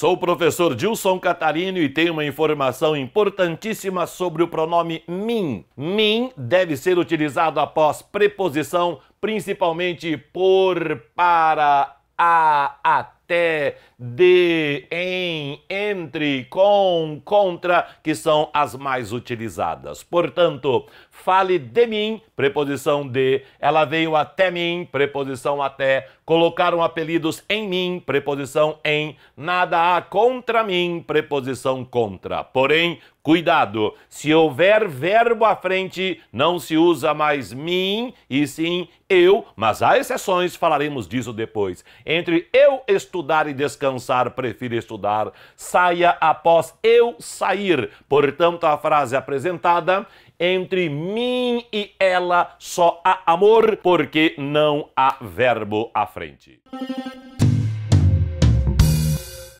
Sou o professor Dilson Catarino e tenho uma informação importantíssima sobre o pronome mim. Mim deve ser utilizado após preposição, principalmente por, para, a, até, de, em entre, com, contra, que são as mais utilizadas. Portanto, fale de mim, preposição de, ela veio até mim, preposição até, colocaram apelidos em mim, preposição em, nada há contra mim, preposição contra. Porém, Cuidado, se houver verbo à frente, não se usa mais mim e sim eu, mas há exceções, falaremos disso depois. Entre eu estudar e descansar, prefiro estudar. Saia após eu sair. Portanto, a frase apresentada entre mim e ela só há amor, porque não há verbo à frente.